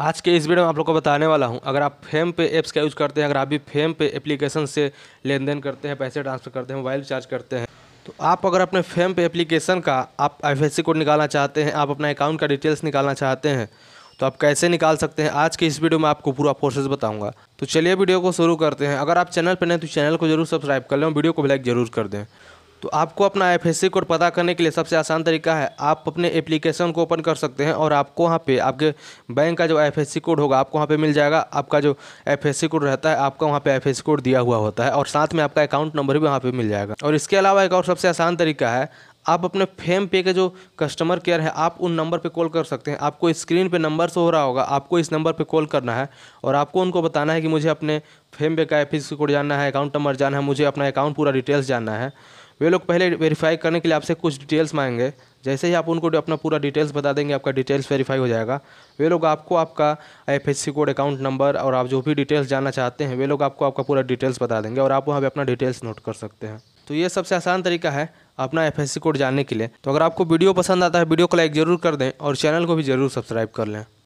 आज के इस वीडियो में आप लोग को बताने वाला हूं अगर आप फेम पे ऐप्स का यूज़ करते हैं अगर आप भी फेम पे एप्लीकेशन से लेन देन करते हैं पैसे ट्रांसफ़र करते हैं मोबाइल रिचार्ज करते हैं तो आप अगर अपने फेम पे एप्लीकेशन का आप आई कोड निकालना चाहते हैं आप अपना अकाउंट का डिटेल्स निकालना चाहते हैं तो आप कैसे निकाल सकते हैं आज के इस वीडियो में आपको पूरा प्रोसेस बताऊंगा तो चलिए वीडियो को शुरू करते हैं अगर आप चैनल पर नहीं तो चैनल को जरूर सब्सक्राइब कर लें वीडियो को लाइक जरूर कर दें तो आपको अपना एफ एस कोड पता करने के लिए सबसे आसान तरीका है आप अपने एप्लीकेशन को ओपन कर सकते हैं और आपको वहाँ पे आपके बैंक का जो एफ एस कोड होगा आपको वहाँ पे मिल जाएगा आपका जो एफ एस कोड रहता है आपका वहाँ पे एफ कोड दिया हुआ होता है और साथ में आपका अकाउंट नंबर भी वहाँ पर मिल जाएगा और इसके अलावा एक और सबसे आसान तरीका है आप अपने फेम पे के जो कस्टमर केयर है आप उन नंबर पे कॉल कर सकते हैं आपको स्क्रीन पे नंबर से हो रहा होगा आपको इस नंबर पे कॉल करना है और आपको उनको बताना है कि मुझे अपने फेम पे का एफ कोड जानना है अकाउंट नंबर जानना है मुझे अपना अकाउंट पूरा डिटेल्स जानना है वे लोग पहले वेरीफाई करने के लिए आपसे कुछ डिटेल्स मांगेंगे जैसे ही आप उनको अपना पूरा डिटेल्स बता देंगे आपका डिटेल्स वेरीफाई हो जाएगा वे लोग आपको आपका एफ कोड अकाउंट नंबर और आप जो भी डिटेल्स जानना चाहते हैं वे लोग आपको आपका पूरा डिटेल्स बता देंगे और आप वहाँ पर अपना डिटेल्स नोट कर सकते हैं तो ये सबसे आसान तरीका है अपना एफ कोड जानने के लिए तो अगर आपको वीडियो पसंद आता है वीडियो को लाइक ज़रूर कर दें और चैनल को भी ज़रूर सब्सक्राइब कर लें